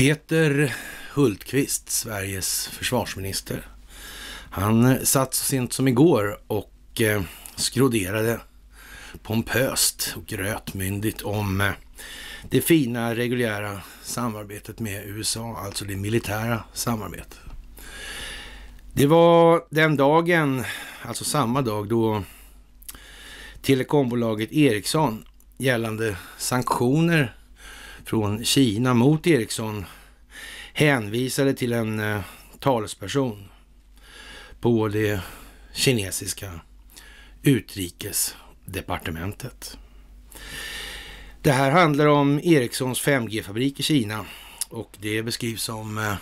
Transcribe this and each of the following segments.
Peter Hultqvist, Sveriges försvarsminister. Han eh, satt så sent som igår och eh, skroderade pompöst och grötmyndigt om eh, det fina reguljära samarbetet med USA, alltså det militära samarbetet. Det var den dagen, alltså samma dag, då telekombolaget Ericsson gällande sanktioner från Kina mot Ericsson hänvisade till en eh, talesperson på det kinesiska utrikesdepartementet. Det här handlar om Ericssons 5G-fabrik i Kina och det beskrivs som eh,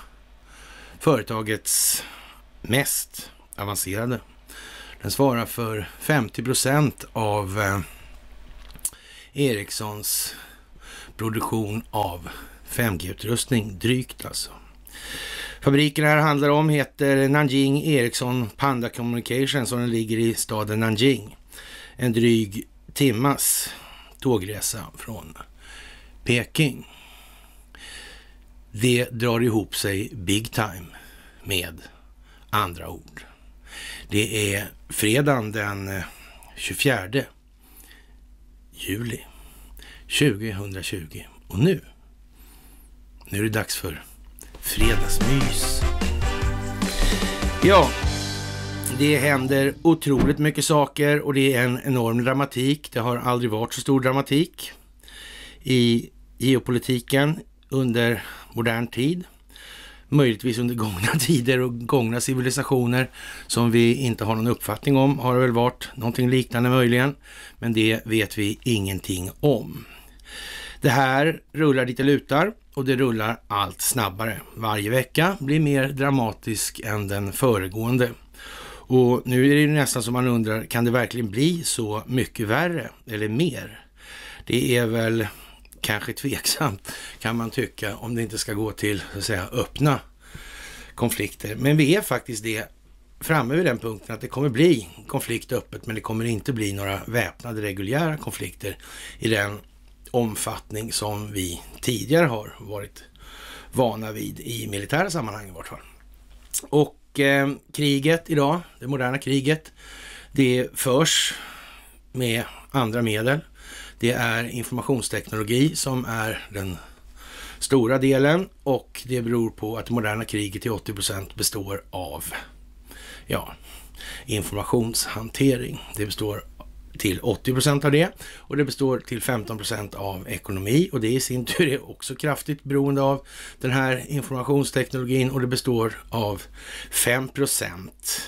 företagets mest avancerade. Den svarar för 50 procent av eh, Ericssons produktion av 5G-utrustning drygt alltså. Fabriken här handlar om heter Nanjing Ericsson Panda Communications och den ligger i staden Nanjing. En dryg timmas tågresa från Peking. Det drar ihop sig big time med andra ord. Det är fredagen den 24 juli. 2020. Och nu, nu är det dags för fredagsmys. Ja, det händer otroligt mycket saker och det är en enorm dramatik. Det har aldrig varit så stor dramatik i geopolitiken under modern tid. Möjligtvis under gångna tider och gångna civilisationer som vi inte har någon uppfattning om har det väl varit någonting liknande möjligen. Men det vet vi ingenting om. Det här rullar dit det lutar och det rullar allt snabbare. Varje vecka blir mer dramatisk än den föregående. Och nu är det ju nästan som man undrar, kan det verkligen bli så mycket värre eller mer? Det är väl kanske tveksamt kan man tycka om det inte ska gå till så att säga, öppna konflikter. Men vi är faktiskt det framme vid den punkten att det kommer bli konflikt öppet men det kommer inte bli några väpnade reguljära konflikter i den omfattning som vi tidigare har varit vana vid i militära sammanhang i vart fall. Och eh, kriget idag, det moderna kriget, det förs med andra medel. Det är informationsteknologi som är den stora delen och det beror på att det moderna kriget till 80 procent består av ja, informationshantering. Det består till 80 procent av det och det består till 15 procent av ekonomi och det i sin tur är också kraftigt beroende av den här informationsteknologin och det består av 5 procent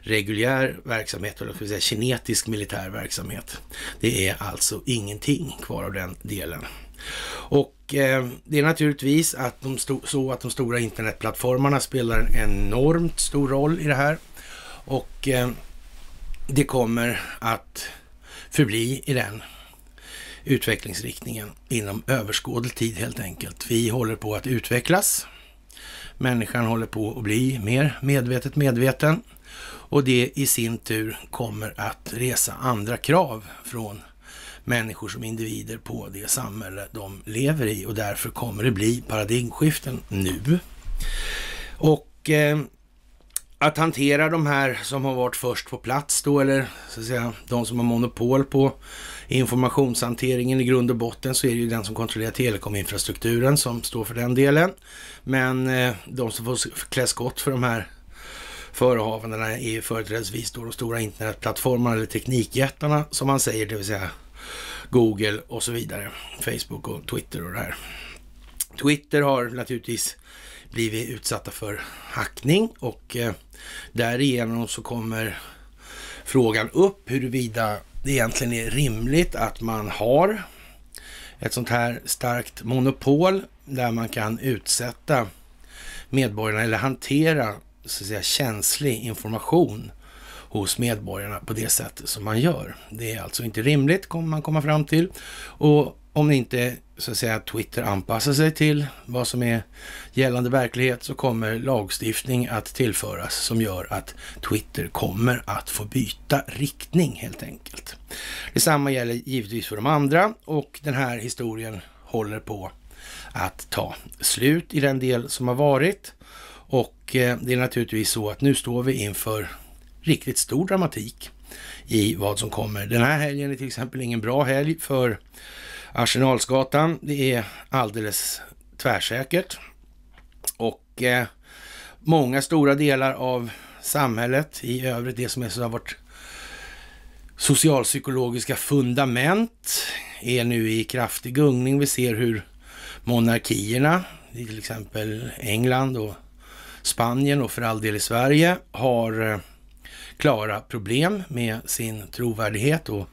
reguljär verksamhet, eller ska säga kinetisk militär verksamhet. Det är alltså ingenting kvar av den delen. Och eh, det är naturligtvis att de så att de stora internetplattformarna spelar en enormt stor roll i det här. Och eh, det kommer att förbli i den utvecklingsriktningen inom överskådlig tid helt enkelt. Vi håller på att utvecklas. Människan håller på att bli mer medvetet medveten och det i sin tur kommer att resa andra krav från människor som individer på det samhälle de lever i och därför kommer det bli paradigmskiften nu. Och eh, att hantera de här som har varit först på plats då, eller så att säga de som har monopol på informationshanteringen i grund och botten så är det ju den som kontrollerar telekominfrastrukturen som står för den delen. Men eh, de som får klä skott för de här förehavandena är företrädesvis då de stora internetplattformarna eller teknikjättarna som man säger, det vill säga Google och så vidare. Facebook och Twitter och det här. Twitter har naturligtvis blivit utsatta för hackning och eh, därigenom så kommer frågan upp huruvida det egentligen är rimligt att man har ett sånt här starkt monopol där man kan utsätta medborgarna eller hantera så att säga, känslig information hos medborgarna på det sätt som man gör. Det är alltså inte rimligt, kommer man komma fram till. Och om det inte så att säga Twitter anpassar sig till vad som är gällande verklighet så kommer lagstiftning att tillföras som gör att Twitter kommer att få byta riktning helt enkelt. Detsamma gäller givetvis för de andra och den här historien håller på att ta slut i den del som har varit. Och eh, det är naturligtvis så att nu står vi inför riktigt stor dramatik i vad som kommer. Den här helgen är till exempel ingen bra helg för Arsenalsgatan, det är alldeles tvärsäkert. Och eh, många stora delar av samhället i övrigt, det som är så vårt socialpsykologiska fundament, är nu i kraftig gungning. Vi ser hur monarkierna, i till exempel England och Spanien och för all del i Sverige, har eh, klara problem med sin trovärdighet och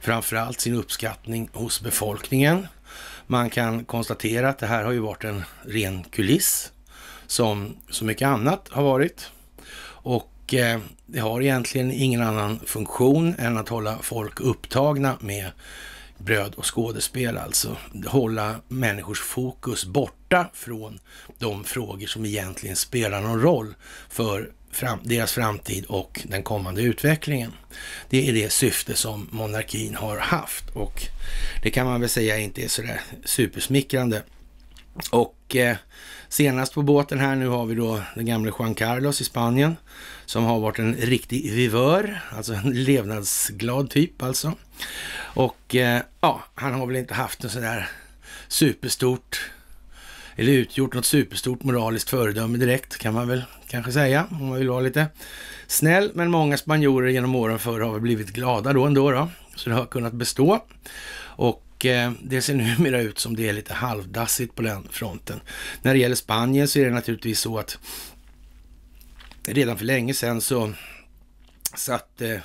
framförallt sin uppskattning hos befolkningen. Man kan konstatera att det här har ju varit en ren kuliss som så mycket annat har varit. Och eh, det har egentligen ingen annan funktion än att hålla folk upptagna med bröd och skådespel alltså. Hålla människors fokus borta från de frågor som egentligen spelar någon roll för fram, deras framtid och den kommande utvecklingen. Det är det syfte som monarkin har haft och det kan man väl säga inte är sådär supersmickrande. Och eh, senast på båten här nu har vi då den gamle Juan Carlos i Spanien som har varit en riktig vivör, alltså en levnadsglad typ alltså. Och eh, ja, han har väl inte haft en sådär superstort eller utgjort något superstort moraliskt föredöme direkt, kan man väl kanske säga, om man vill vara lite snäll. Men många spanjorer genom åren förr har väl blivit glada då ändå, då, så det har kunnat bestå. Och eh, det ser numera ut som det är lite halvdassigt på den fronten. När det gäller Spanien så är det naturligtvis så att redan för länge sedan så satte eh,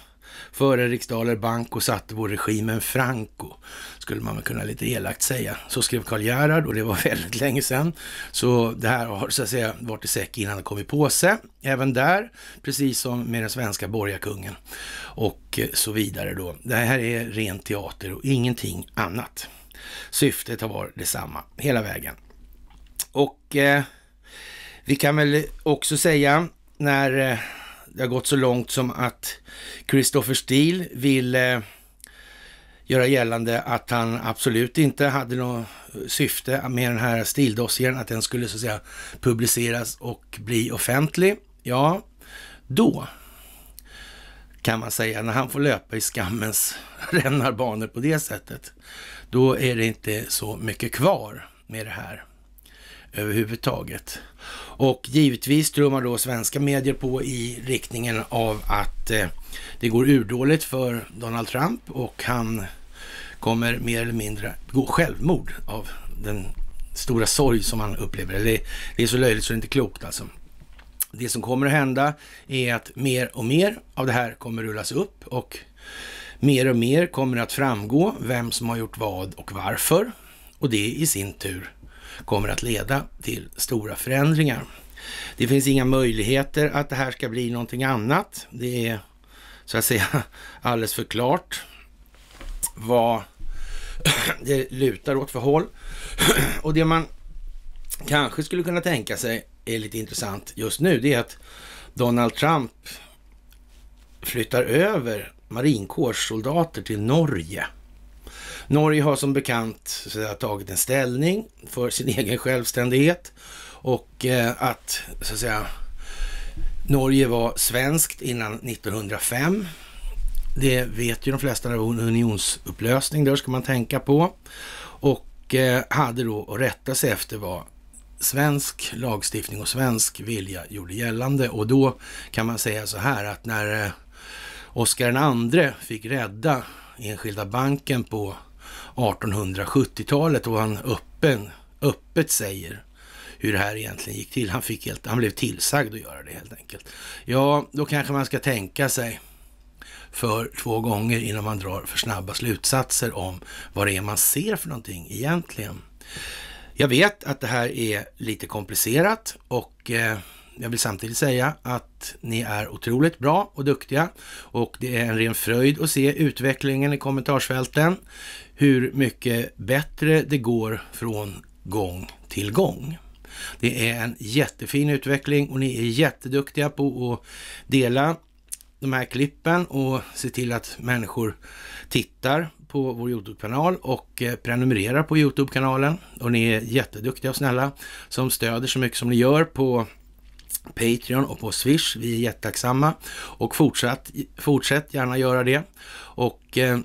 före riksdaler Banco satte på regimen Franco, skulle man väl kunna lite elakt säga. Så skrev Karl Gerhard och det var väldigt länge sedan. Så det här har så att säga varit i säck innan det kom i påse, även där, precis som med den svenska borgarkungen och eh, så vidare då. Det här är ren teater och ingenting annat. Syftet har varit detsamma hela vägen. Och eh, vi kan väl också säga när eh, det har gått så långt som att Christopher Steele ville eh, göra gällande att han absolut inte hade något syfte med den här stildossieren, att den skulle så att säga publiceras och bli offentlig. Ja, då kan man säga, när han får löpa i skammens rännarbanor på det sättet, då är det inte så mycket kvar med det här överhuvudtaget. Och givetvis trummar då svenska medier på i riktningen av att eh, det går urdåligt för Donald Trump och han kommer mer eller mindre gå självmord av den stora sorg som han upplever. det är så löjligt så det är inte klokt alltså. Det som kommer att hända är att mer och mer av det här kommer rullas upp och mer och mer kommer att framgå vem som har gjort vad och varför. Och det i sin tur kommer att leda till stora förändringar. Det finns inga möjligheter att det här ska bli någonting annat. Det är så att säga alldeles för klart vad det lutar åt för håll. Och det man kanske skulle kunna tänka sig är lite intressant just nu, det är att Donald Trump flyttar över marinkårssoldater till Norge. Norge har som bekant så att tagit en ställning för sin egen självständighet och eh, att, så att säga, Norge var svenskt innan 1905. Det vet ju de flesta, det var unionsupplösning där ska man tänka på. Och eh, hade då att rätta sig efter vad svensk lagstiftning och svensk vilja gjorde gällande. Och då kan man säga så här att när eh, Oscar II fick rädda Enskilda banken på 1870-talet och han öppen, öppet säger hur det här egentligen gick till. Han, fick helt, han blev tillsagd att göra det helt enkelt. Ja, då kanske man ska tänka sig för två gånger innan man drar för snabba slutsatser om vad det är man ser för någonting egentligen. Jag vet att det här är lite komplicerat och eh, jag vill samtidigt säga att ni är otroligt bra och duktiga och det är en ren fröjd att se utvecklingen i kommentarsfälten. Hur mycket bättre det går från gång till gång. Det är en jättefin utveckling och ni är jätteduktiga på att dela de här klippen och se till att människor tittar på vår Youtube-kanal och eh, prenumererar på Youtube-kanalen. Och ni är jätteduktiga och snälla som stöder så mycket som ni gör på Patreon och på Swish. Vi är jättetacksamma och fortsätt, fortsätt gärna göra det. Och eh,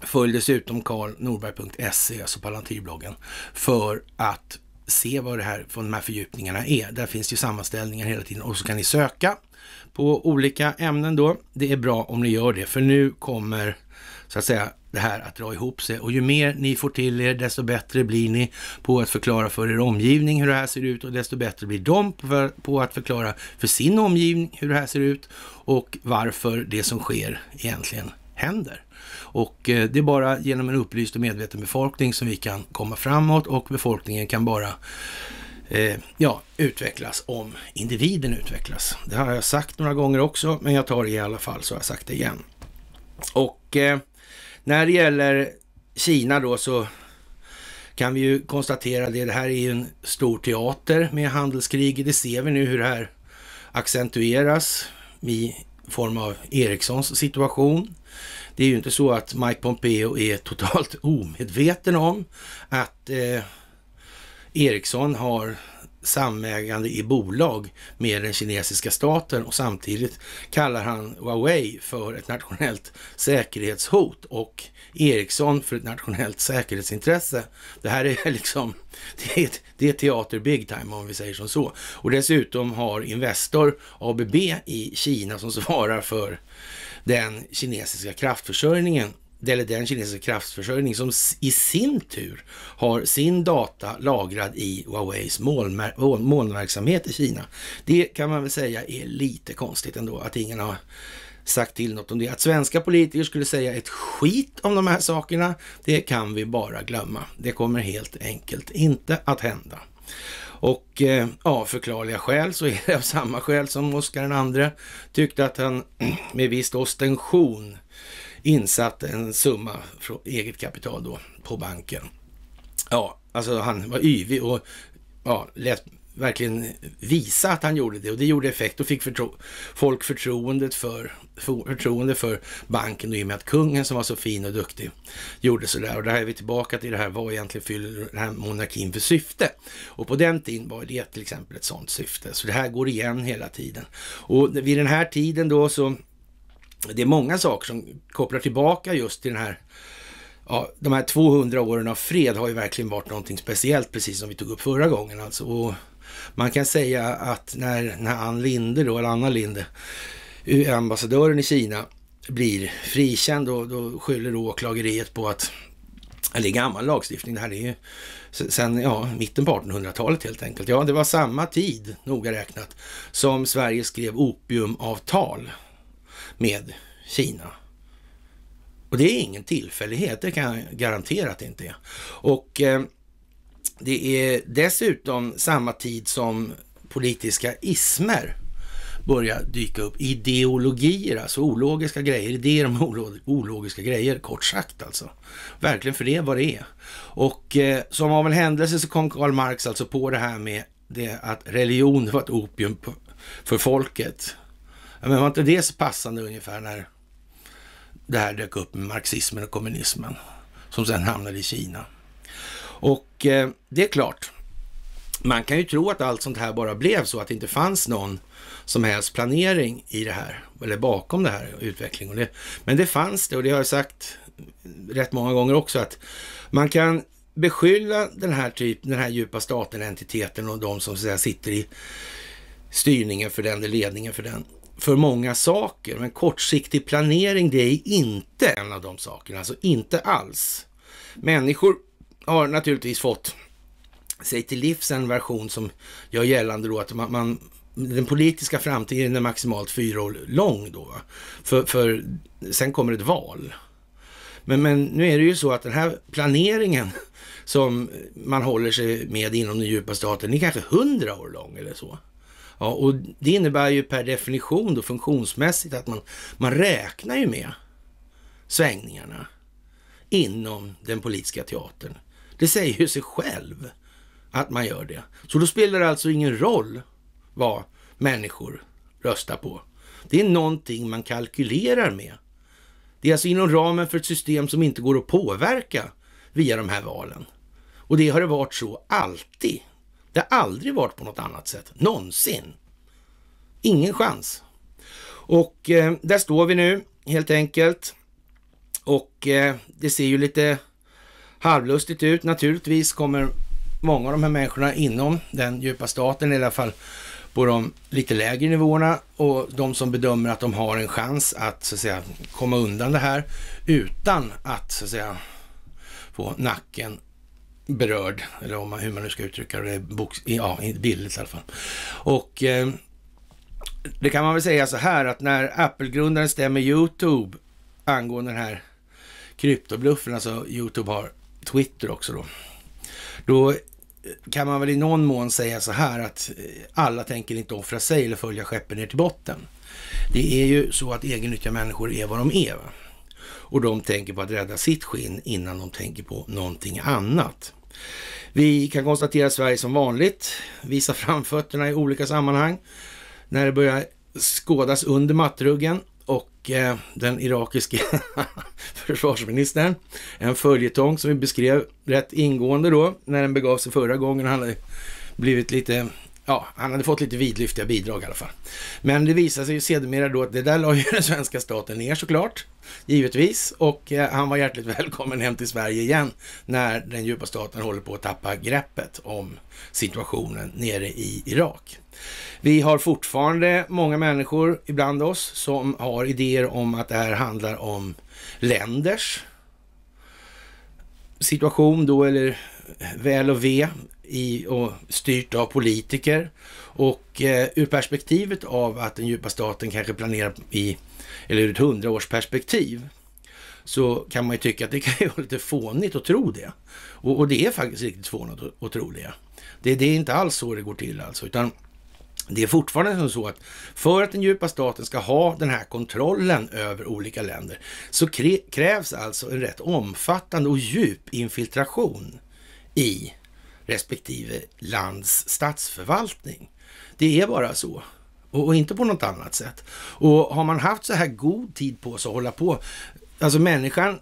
följ dessutom karlnorberg.se, alltså Palantirbloggen, för att se vad det här, vad de här fördjupningarna är. Där finns ju sammanställningar hela tiden och så kan ni söka på olika ämnen då. Det är bra om ni gör det, för nu kommer så att säga det här att dra ihop sig. Och ju mer ni får till er, desto bättre blir ni på att förklara för er omgivning hur det här ser ut och desto bättre blir de på att förklara för sin omgivning hur det här ser ut och varför det som sker egentligen händer. Och eh, det är bara genom en upplyst och medveten befolkning som vi kan komma framåt och befolkningen kan bara eh, ja, utvecklas om individen utvecklas. Det har jag sagt några gånger också, men jag tar det i alla fall så har jag sagt det igen. Och eh, när det gäller Kina då så kan vi ju konstatera det. Det här är ju en stor teater med handelskrig. Det ser vi nu hur det här accentueras i form av Ericssons situation. Det är ju inte så att Mike Pompeo är totalt omedveten om att eh, Ericsson har samägande i bolag med den kinesiska staten och samtidigt kallar han Huawei för ett nationellt säkerhetshot och Ericsson för ett nationellt säkerhetsintresse. Det här är liksom, det är, det är teater big time om vi säger som så. Och dessutom har Investor ABB i Kina som svarar för den kinesiska kraftförsörjningen eller den kinesiska kraftförsörjning som i sin tur har sin data lagrad i Huaweis molnverksamhet i Kina. Det kan man väl säga är lite konstigt ändå att ingen har sagt till något om det. Att svenska politiker skulle säga ett skit om de här sakerna, det kan vi bara glömma. Det kommer helt enkelt inte att hända. Och eh, av förklarliga skäl så är det av samma skäl som Oscar II tyckte att han med viss ostension insatt en summa från eget kapital då på banken. Ja, alltså han var yvig och ja, lät verkligen visa att han gjorde det och det gjorde effekt och fick förtro folk förtroendet för, för, förtroende för banken och i och med att kungen som var så fin och duktig gjorde så där. Och där är vi tillbaka till det här, vad egentligen fyller den här monarkin för syfte? Och på den tiden var det till exempel ett sådant syfte. Så det här går igen hela tiden. Och vid den här tiden då så det är många saker som kopplar tillbaka just till den här Ja, de här 200 åren av fred har ju verkligen varit någonting speciellt, precis som vi tog upp förra gången. Alltså. Och man kan säga att när, när Ann Linde, då, eller Anna Linde, eh, ambassadören i Kina, blir frikänd, då, då skyller då åklageriet på att, eller det är gammal lagstiftning, det här är ju sen ja, mitten på 1800-talet helt enkelt. Ja, det var samma tid, noga räknat, som Sverige skrev opiumavtal med Kina. Och det är ingen tillfällighet, det kan jag garantera att det inte är. Och eh, det är dessutom samma tid som politiska ismer börjar dyka upp. Ideologier, alltså ologiska grejer, idéer om ologiska grejer, kort sagt alltså. Verkligen för det är vad det är. Och eh, som av en händelse så kom Karl Marx alltså på det här med det att religion var ett opium för folket. Men var inte det så passande ungefär när det här dök upp med marxismen och kommunismen som sen hamnade i Kina? Och eh, det är klart, man kan ju tro att allt sånt här bara blev så att det inte fanns någon som helst planering i det här, eller bakom det här utvecklingen. Det, men det fanns det och det har jag sagt rätt många gånger också att man kan beskylla den här typ, den här djupa staten, entiteten och de som så att säga, sitter i styrningen för den, eller ledningen för den, för många saker. Men kortsiktig planering, det är inte en av de sakerna. Alltså inte alls. Människor har naturligtvis fått sig till livs en version som gör gällande då att man, man den politiska framtiden är maximalt fyra år lång då. För, för sen kommer ett val. Men, men nu är det ju så att den här planeringen som man håller sig med inom den djupa staten, är kanske hundra år lång eller så. Ja, och det innebär ju per definition då funktionsmässigt att man, man räknar ju med svängningarna inom den politiska teatern. Det säger ju sig själv att man gör det. Så då spelar det alltså ingen roll vad människor röstar på. Det är någonting man kalkylerar med. Det är alltså inom ramen för ett system som inte går att påverka via de här valen. Och det har det varit så alltid. Det har aldrig varit på något annat sätt, någonsin. Ingen chans. Och eh, där står vi nu helt enkelt. Och eh, det ser ju lite halvlustigt ut. Naturligtvis kommer många av de här människorna inom den djupa staten, i alla fall på de lite lägre nivåerna och de som bedömer att de har en chans att, så att säga, komma undan det här utan att, så att säga, få nacken berörd, eller om man, hur man nu ska uttrycka det, boks, ja, bildligt i alla fall. Och eh, det kan man väl säga så här att när Apple-grundaren stämmer YouTube angående den här kryptobluffen, alltså YouTube har Twitter också då, då eh, kan man väl i någon mån säga så här att eh, alla tänker inte offra sig eller följa skeppen ner till botten. Det är ju så att egennyttiga människor är vad de är. Va? och de tänker på att rädda sitt skinn innan de tänker på någonting annat. Vi kan konstatera att Sverige som vanligt visar framfötterna i olika sammanhang när det börjar skådas under mattruggen och eh, den irakiske försvarsministern, en följetong som vi beskrev rätt ingående då när den begav sig förra gången. Han hade blivit lite Ja, han hade fått lite vidlyftiga bidrag i alla fall. Men det visade sig ju sedermera då att det där la ju den svenska staten ner såklart, givetvis. Och eh, han var hjärtligt välkommen hem till Sverige igen när den djupa staten håller på att tappa greppet om situationen nere i Irak. Vi har fortfarande många människor ibland oss som har idéer om att det här handlar om länders situation då, eller väl och ve i, och styrt av politiker. Och eh, ur perspektivet av att den djupa staten kanske planerar i, eller ur ett hundraårsperspektiv, så kan man ju tycka att det kan ju vara lite fånigt att tro det. Och, och det är faktiskt riktigt fånigt att, tro det. det. det. är inte alls så det går till alltså, utan det är fortfarande så att för att den djupa staten ska ha den här kontrollen över olika länder så krävs alltså en rätt omfattande och djup infiltration i respektive lands statsförvaltning. Det är bara så och, inte på något annat sätt. Och har man haft så här god tid på sig att hålla på, alltså människan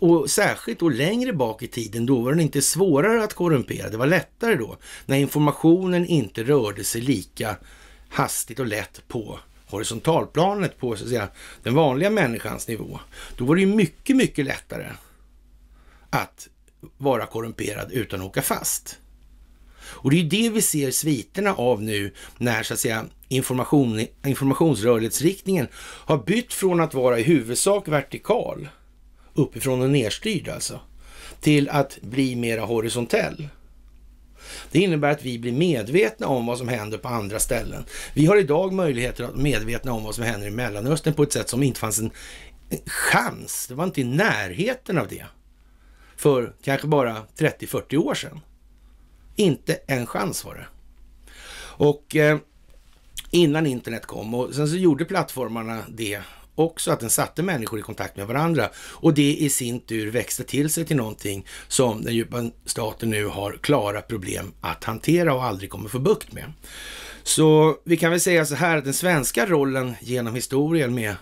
och särskilt då längre bak i tiden, då var den inte svårare att korrumpera. Det var lättare då, när informationen inte rörde sig lika hastigt och lätt på horisontalplanet, på så att säga, den vanliga människans nivå. Då var det ju mycket, mycket lättare att vara korrumperad utan att åka fast. Och det är ju det vi ser sviterna av nu när så att säga information, informationsrörlighetsriktningen har bytt från att vara i huvudsak vertikal, uppifrån och nerstyrd alltså, till att bli mera horisontell. Det innebär att vi blir medvetna om vad som händer på andra ställen. Vi har idag möjligheter att medvetna om vad som händer i Mellanöstern på ett sätt som inte fanns en chans. Det var inte i närheten av det för kanske bara 30-40 år sedan. Inte en chans var det. Och eh, innan internet kom och sen så gjorde plattformarna det också, att den satte människor i kontakt med varandra och det i sin tur växte till sig till någonting som den djupa staten nu har klara problem att hantera och aldrig kommer få bukt med. Så vi kan väl säga så här att den svenska rollen genom historien med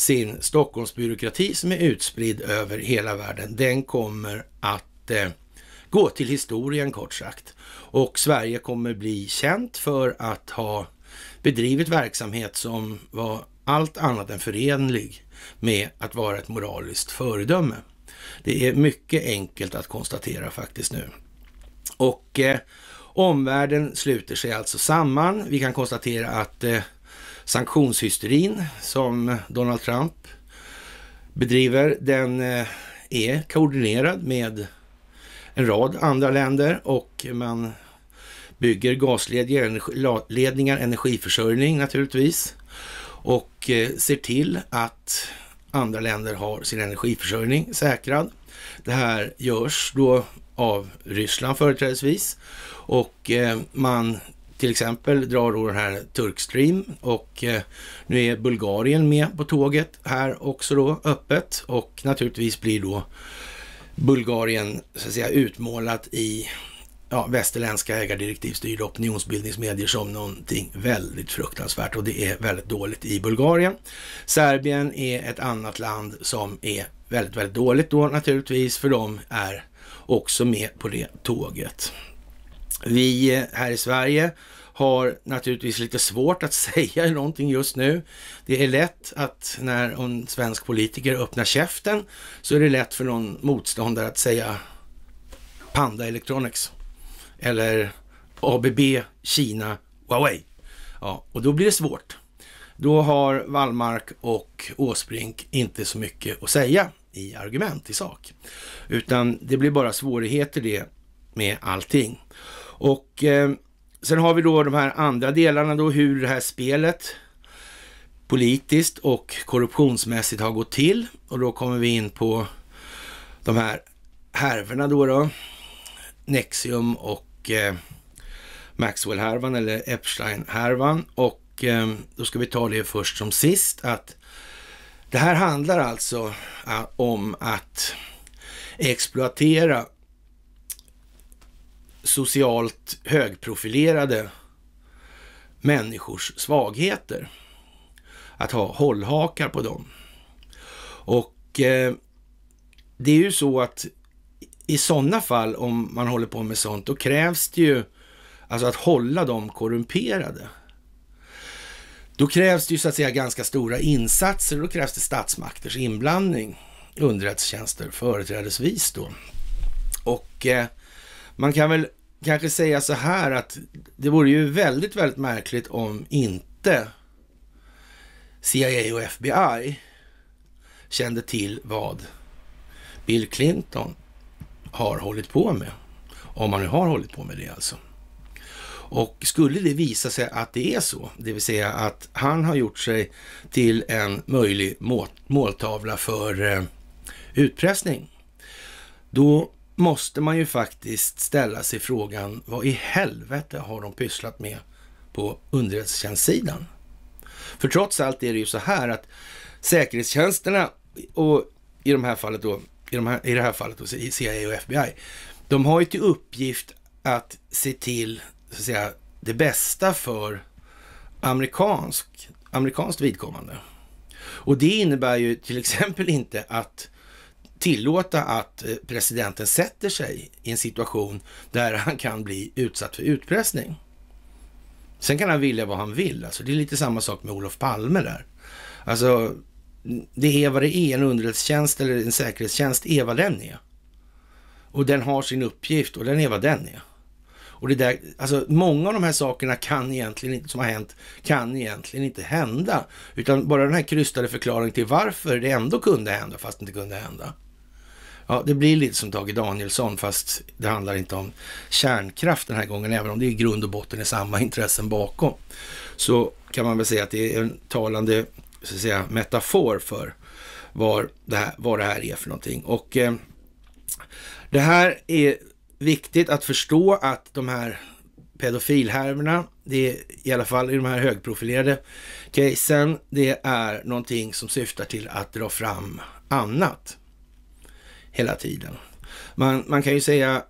sin Stockholmsbyråkrati som är utspridd över hela världen, den kommer att eh, gå till historien kort sagt. Och Sverige kommer bli känt för att ha bedrivit verksamhet som var allt annat än förenlig med att vara ett moraliskt föredöme. Det är mycket enkelt att konstatera faktiskt nu. Och eh, omvärlden sluter sig alltså samman. Vi kan konstatera att eh, sanktionshysterin som Donald Trump bedriver, den eh, är koordinerad med en rad andra länder och man bygger gasledningar, energiförsörjning naturligtvis och eh, ser till att andra länder har sin energiförsörjning säkrad. Det här görs då av Ryssland företrädesvis och eh, man till exempel drar då den här Turkstream och eh, nu är Bulgarien med på tåget här också då öppet och naturligtvis blir då Bulgarien så att säga utmålat i ja, västerländska ägardirektivstyrda opinionsbildningsmedier som någonting väldigt fruktansvärt och det är väldigt dåligt i Bulgarien. Serbien är ett annat land som är väldigt, väldigt dåligt då naturligtvis för de är också med på det tåget. Vi eh, här i Sverige har naturligtvis lite svårt att säga någonting just nu. Det är lätt att när en svensk politiker öppnar käften så är det lätt för någon motståndare att säga Panda Electronics eller ABB, Kina, Huawei. Ja, och då blir det svårt. Då har Wallmark och Åsbrink inte så mycket att säga i argument i sak, utan det blir bara svårigheter det med allting. Och eh, sen har vi då de här andra delarna då, hur det här spelet politiskt och korruptionsmässigt har gått till. Och då kommer vi in på de här härvorna då, då Nexium och eh, Maxwell-härvan eller Epstein-härvan. Och eh, då ska vi ta det först som sist att det här handlar alltså eh, om att exploatera socialt högprofilerade människors svagheter. Att ha hållhakar på dem. Och eh, det är ju så att i sådana fall, om man håller på med sånt, då krävs det ju alltså att hålla dem korrumperade. Då krävs det ju så att säga ganska stora insatser då krävs det statsmakters inblandning, underrättelsetjänster företrädesvis då. Och eh, man kan väl kanske säga så här att det vore ju väldigt, väldigt märkligt om inte CIA och FBI kände till vad Bill Clinton har hållit på med. Om han nu har hållit på med det alltså. Och skulle det visa sig att det är så, det vill säga att han har gjort sig till en möjlig måltavla för eh, utpressning, då måste man ju faktiskt ställa sig frågan vad i helvete har de pysslat med på underrättelsetjänstsidan? För trots allt är det ju så här att säkerhetstjänsterna och i, de här fallet då, i, de här, i det här fallet då, CIA och FBI, de har ju till uppgift att se till så att säga, det bästa för amerikansk, amerikanskt vidkommande. Och det innebär ju till exempel inte att tillåta att eh, presidenten sätter sig i en situation där han kan bli utsatt för utpressning. Sen kan han vilja vad han vill. Alltså, det är lite samma sak med Olof Palme där. Alltså, det är vad det är. En underrättelsetjänst eller en säkerhetstjänst är vad den är. Och den har sin uppgift och den är vad den är. Och det där, alltså många av de här sakerna kan egentligen inte, som har hänt kan egentligen inte hända. Utan bara den här krystade förklaringen till varför det ändå kunde hända fast det inte kunde hända. Ja, det blir lite som Tage Danielsson, fast det handlar inte om kärnkraft den här gången, även om det i grund och botten är samma intressen bakom. Så kan man väl säga att det är en talande så att säga, metafor för var det här, vad det här är för någonting. Och eh, det här är viktigt att förstå att de här pedofilhärvorna, det är i alla fall i de här högprofilerade casen, det är någonting som syftar till att dra fram annat hela tiden. Man, man kan ju säga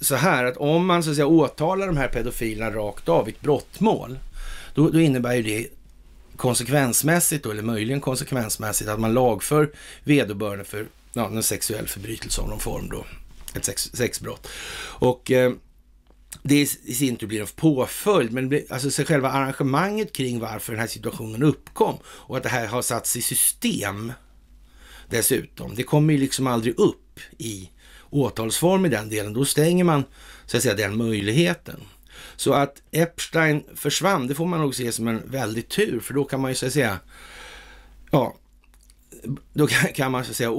så här att om man så att säga åtalar de här pedofilerna rakt av i ett brottmål, då, då innebär ju det konsekvensmässigt, då, eller möjligen konsekvensmässigt, att man lagför vederbörande för ja, en sexuell förbrytelse av någon form då, ett sex, sexbrott. Och eh, det i sin tur blir en påföljd, men blir, alltså själva arrangemanget kring varför den här situationen uppkom och att det här har satts i system dessutom. Det kommer ju liksom aldrig upp i åtalsform i den delen. Då stänger man så att säga den möjligheten. Så att Epstein försvann, det får man nog se som en väldig tur, för då kan man ju så att säga, ja, då kan man så att säga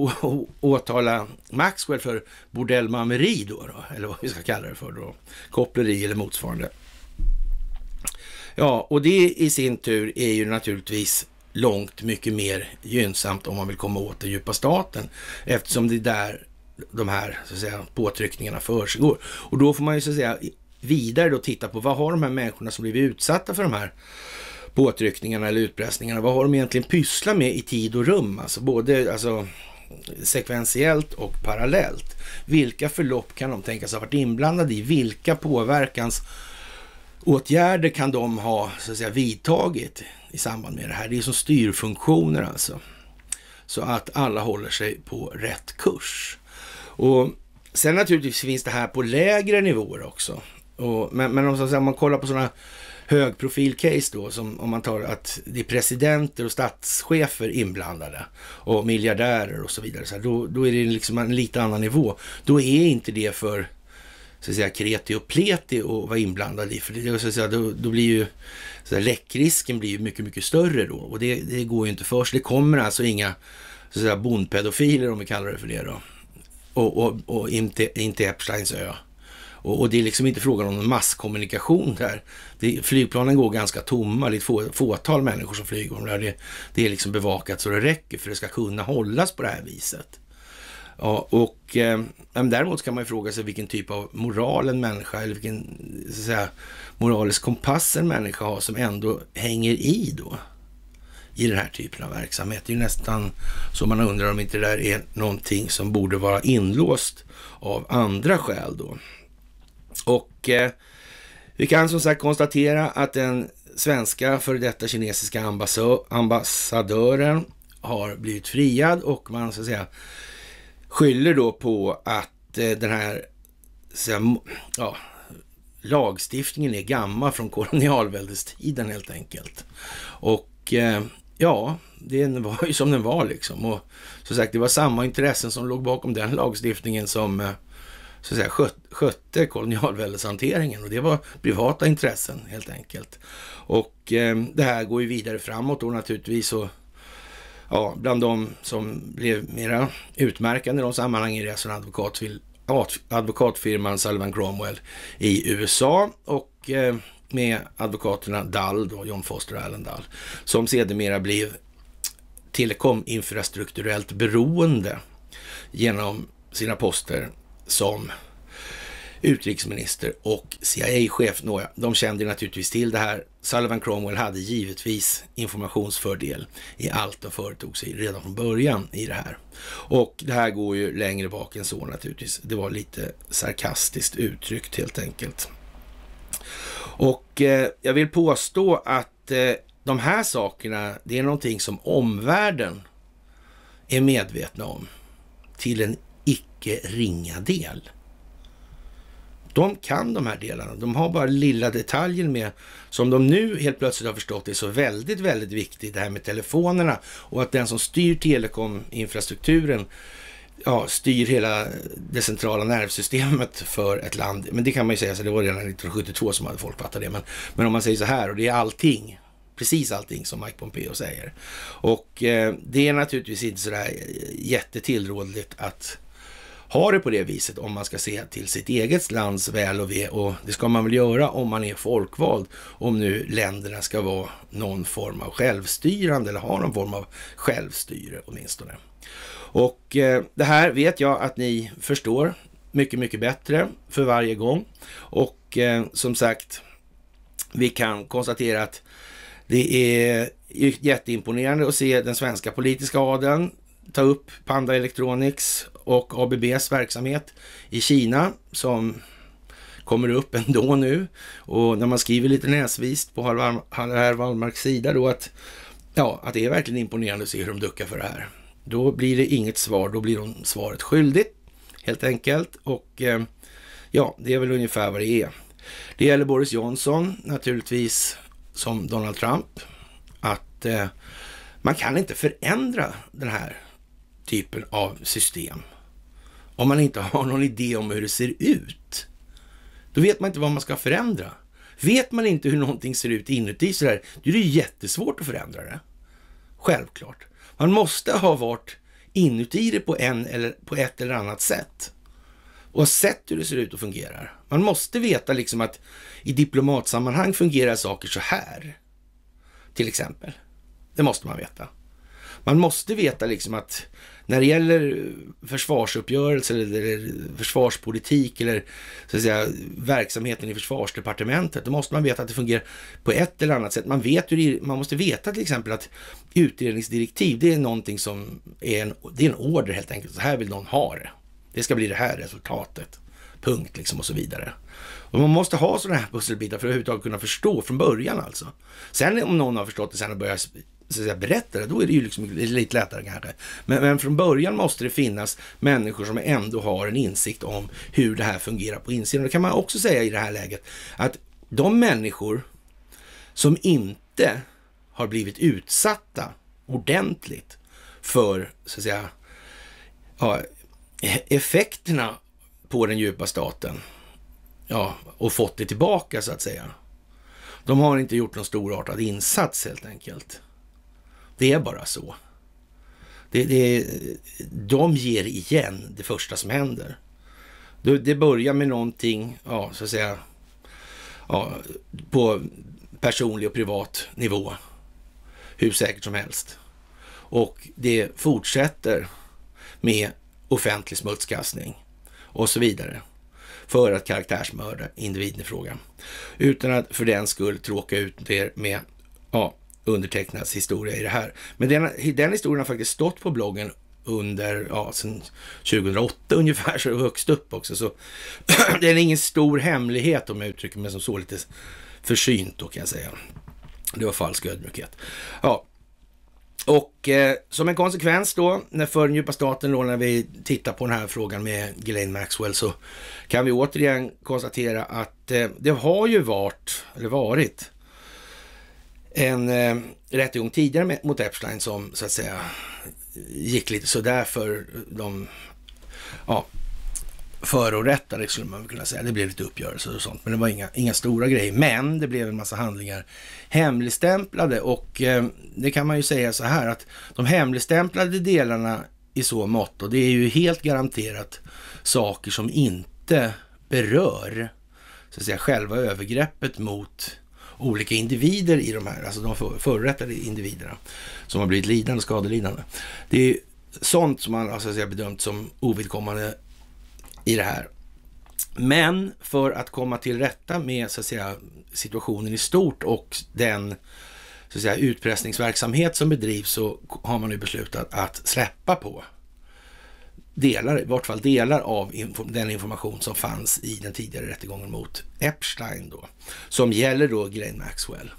åtala Maxwell för bordellmameri då, då, eller vad vi ska kalla det för då, koppleri eller motsvarande. Ja, och det i sin tur är ju naturligtvis långt mycket mer gynnsamt om man vill komma åt den djupa staten eftersom det är där de här så att säga, påtryckningarna försiggår. Och då får man ju så att säga vidare då titta på vad har de här människorna som blivit utsatta för de här påtryckningarna eller utpressningarna, vad har de egentligen pysslat med i tid och rum? Alltså både alltså, sekventiellt och parallellt. Vilka förlopp kan de tänkas ha varit inblandade i? Vilka påverkansåtgärder kan de ha så att säga, vidtagit i samband med det här. Det är som styrfunktioner alltså. Så att alla håller sig på rätt kurs. Och Sen naturligtvis finns det här på lägre nivåer också. Och, men, men om, om man kollar på sådana högprofilcase då, som om man tar att det är presidenter och statschefer inblandade och miljardärer och så vidare, så här, då, då är det liksom en lite annan nivå. Då är inte det för så att säga, kreti och pleti att vara inblandad i. För det, så att säga, då, då blir ju så att säga, läckrisken blir mycket, mycket större då. Och det, det går ju inte för sig. Det kommer alltså inga så att säga, bondpedofiler, om vi kallar det för det då. Och, och, och inte, Epsteins ö. Och, och, det är liksom inte frågan om masskommunikation där. Det, flygplanen går ganska tomma, det är ett få, fåtal människor som flyger om det, det, det är liksom bevakat så det räcker för det ska kunna hållas på det här viset. Ja, och eh, däremot kan man ju fråga sig vilken typ av moral en människa eller vilken så att säga, moralisk kompass en människa har som ändå hänger i då i den här typen av verksamhet. Det är ju nästan så man undrar om inte det där är någonting som borde vara inlåst av andra skäl då. Och eh, vi kan som sagt konstatera att den svenska före detta kinesiska ambassadören har blivit friad och man så att säga skyller då på att eh, den här ja, lagstiftningen är gammal från kolonialväldestiden helt enkelt. Och eh, ja, den var ju som den var liksom. Och som sagt, det var samma intressen som låg bakom den lagstiftningen som eh, så att säga, skötte kolonialväldeshanteringen och det var privata intressen helt enkelt. Och det här går ju vidare framåt då naturligtvis och Ja, bland de som blev mera utmärkande i de sammanhangen är alltså advokatfil, advokatfirman Sullivan Cromwell i USA och eh, med advokaterna Dall, då, John Foster och Allen Dall, som sedermera blev telekominfrastrukturellt beroende genom sina poster som utrikesminister och CIA-chef. Nåja, de kände naturligtvis till det här Sullivan Cromwell hade givetvis informationsfördel i allt de företog sig redan från början i det här. Och det här går ju längre bak än så naturligtvis. Det var lite sarkastiskt uttryckt helt enkelt. Och eh, jag vill påstå att eh, de här sakerna, det är någonting som omvärlden är medvetna om till en icke ringa del. De kan de här delarna. De har bara lilla detaljen med, som de nu helt plötsligt har förstått är så väldigt, väldigt viktigt, det här med telefonerna och att den som styr telekominfrastrukturen ja, styr hela det centrala nervsystemet för ett land. Men det kan man ju säga, så det var redan 1972 som hade folk fattat det. Men, men om man säger så här, och det är allting, precis allting som Mike Pompeo säger. Och eh, det är naturligtvis inte sådär jättetillrådligt att ha det på det viset om man ska se till sitt eget lands väl och ve. Och det ska man väl göra om man är folkvald, om nu länderna ska vara någon form av självstyrande eller ha någon form av självstyre åtminstone. Och eh, det här vet jag att ni förstår mycket, mycket bättre för varje gång. Och eh, som sagt, vi kan konstatera att det är jätteimponerande att se den svenska politiska adeln ta upp Panda Electronics och ABBs verksamhet i Kina som kommer upp ändå nu. Och när man skriver lite näsvist på herr Wallmarks sida då att, ja, att det är verkligen imponerande att se hur de duckar för det här. Då blir det inget svar, då blir de svaret skyldigt helt enkelt. Och eh, ja, det är väl ungefär vad det är. Det gäller Boris Johnson naturligtvis som Donald Trump. Att eh, man kan inte förändra den här typen av system. Om man inte har någon idé om hur det ser ut, då vet man inte vad man ska förändra. Vet man inte hur någonting ser ut inuti så där, då är det jättesvårt att förändra det. Självklart. Man måste ha varit inuti det på, en eller, på ett eller annat sätt och sett hur det ser ut och fungerar. Man måste veta liksom att i diplomatsammanhang fungerar saker så här. Till exempel. Det måste man veta. Man måste veta liksom att när det gäller försvarsuppgörelser eller försvarspolitik eller så att säga, verksamheten i försvarsdepartementet, då måste man veta att det fungerar på ett eller annat sätt. Man, vet hur det, man måste veta till exempel att utredningsdirektiv, det är någonting som är en, det är en order helt enkelt. Så här vill någon ha det. Det ska bli det här resultatet punkt liksom och så vidare. Och man måste ha sådana här pusselbitar för att överhuvudtaget kunna förstå från början alltså. Sen om någon har förstått det sen och börjar så säga, berätta det, då är det ju liksom lite lättare kanske. Men, men, från början måste det finnas människor som ändå har en insikt om hur det här fungerar på insidan. Då kan man också säga i det här läget att de människor som inte har blivit utsatta ordentligt för så att säga, ja, e-, effekterna på den djupa staten. Ja, och fått det tillbaka så att säga. De har inte gjort någon storartad insats helt enkelt. Det är bara så. Det, det, de ger igen det första som händer. Det, det börjar med någonting, ja, så att säga, ja, på personlig och privat nivå. Hur säkert som helst. Och det fortsätter med offentlig smutskastning och så vidare för att karaktärsmörda individen i fråga. Utan att för den skull tråka ut er med ja, undertecknads historia i det här. Men den, den historien har faktiskt stått på bloggen under, ja, sen 2008 ungefär, så högst upp också. Så det är ingen stor hemlighet om jag uttrycker mig som så lite försynt då kan jag säga. Det var falsk ödmjukhet. Ja, och eh, som en konsekvens då när för den djupa staten då när vi tittar på den här frågan med Ghislaine Maxwell så kan vi återigen konstatera att eh, det har ju varit, eller varit, en eh, rättegång tidigare med, mot Epstein som så att säga gick lite sådär för de ja, förorättade skulle man kunna säga. Det blev lite uppgörelser och sånt, men det var inga, inga stora grejer. Men det blev en massa handlingar hemligstämplade och eh, det kan man ju säga så här att de hemligstämplade delarna i så mått och det är ju helt garanterat saker som inte berör så att säga, själva övergreppet mot olika individer i de här, alltså de förorättade individerna som har blivit lidande, skadelidande. Det är sånt som man har så att säga, bedömt som ovidkommande i det här. Men för att komma till rätta med så att säga, situationen i stort och den så att säga, utpressningsverksamhet som bedrivs så har man nu beslutat att släppa på delar, i vart fall delar av den information som fanns i den tidigare rättegången mot Epstein då, som gäller då Glenn Maxwell.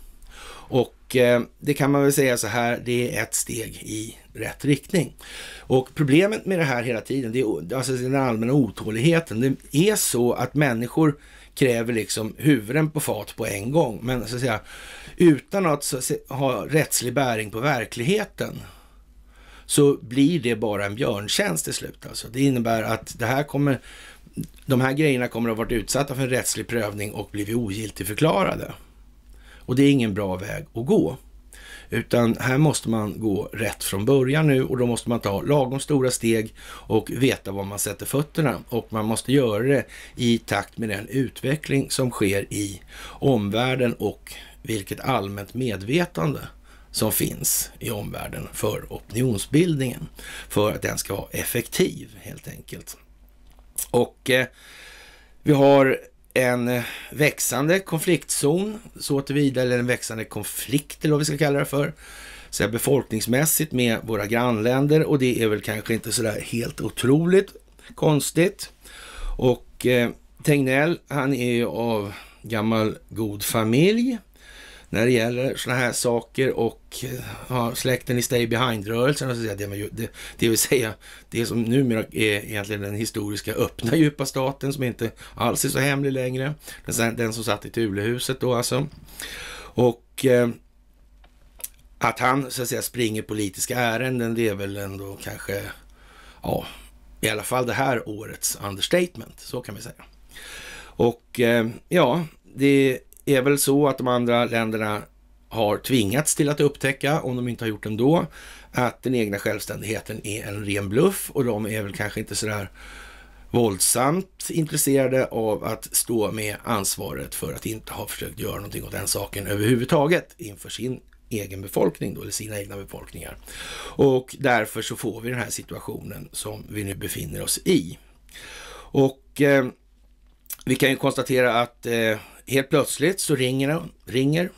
Och eh, det kan man väl säga så här, det är ett steg i rätt riktning. Och problemet med det här hela tiden, det är alltså den allmänna otåligheten. Det är så att människor kräver liksom huvuden på fat på en gång, men så att säga, utan att, ha rättslig bäring på verkligheten så blir det bara en björntjänst till slut. Alltså. Det innebär att det här kommer, de här grejerna kommer att ha varit utsatta för en rättslig prövning och blivit ogiltigförklarade. Och det är ingen bra väg att gå. Utan här måste man gå rätt från början nu och då måste man ta lagom stora steg och veta var man sätter fötterna. Och man måste göra det i takt med den utveckling som sker i omvärlden och vilket allmänt medvetande som finns i omvärlden för opinionsbildningen. För att den ska vara effektiv helt enkelt. Och eh, vi har en eh, växande konfliktzon, så tillvida, eller en växande konflikt eller vad vi ska kalla det för, så befolkningsmässigt med våra grannländer och det är väl kanske inte sådär helt otroligt konstigt. Och eh, Tegnell, han är ju av gammal god familj när det gäller sådana här saker och ja, eh, släkten i Stay Behind-rörelsen, det, det, det vill säga det som numera är egentligen den historiska öppna djupa staten som inte alls är så hemlig längre. Den, den som satt i Tulehuset då alltså. Och eh, att han så att säga springer politiska ärenden, det är väl ändå kanske, ja, i alla fall det här årets understatement, så kan vi säga. Och eh, ja, det är väl så att de andra länderna har tvingats till att upptäcka, om de inte har gjort det ändå, att den egna självständigheten är en ren bluff och de är väl kanske inte sådär våldsamt intresserade av att stå med ansvaret för att inte ha försökt göra någonting åt den saken överhuvudtaget inför sin egen befolkning då, eller sina egna befolkningar. Och därför så får vi den här situationen som vi nu befinner oss i. Och eh, vi kan ju konstatera att eh, helt plötsligt så ringer, ringer